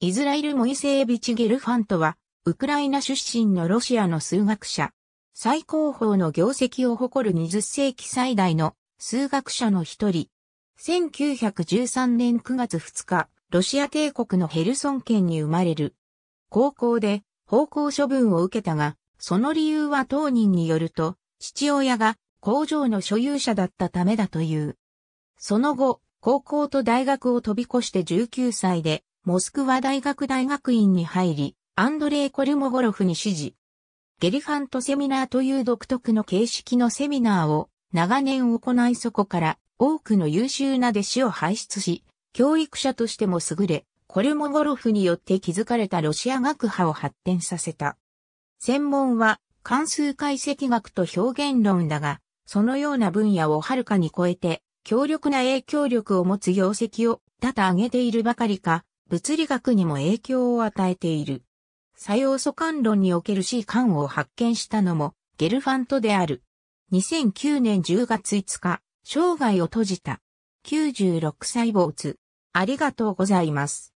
イズラエル・モイセービチ・ゲルファントは、ウクライナ出身のロシアの数学者。最高峰の業績を誇る20世紀最大の数学者の一人。1913年9月2日、ロシア帝国のヘルソン県に生まれる。高校で方向処分を受けたが、その理由は当人によると、父親が工場の所有者だったためだという。その後、高校と大学を飛び越して19歳でモスクワ大学大学院に入り、アンドレイ・コルモゴロフに指示。ゲリファントセミナーという独特の形式のセミナーを長年行いそこから多くの優秀な弟子を輩出し、教育者としても優れ、コルモゴロフによって築かれたロシア学派を発展させた。専門は関数解析学と表現論だが、そのような分野をはるかに超えて、強力な影響力を持つ業績を多々挙げているばかりか、物理学にも影響を与えている。作用素管論における C 管を発見したのもゲルファントである。2009年10月5日、生涯を閉じた。96歳没。ありがとうございます。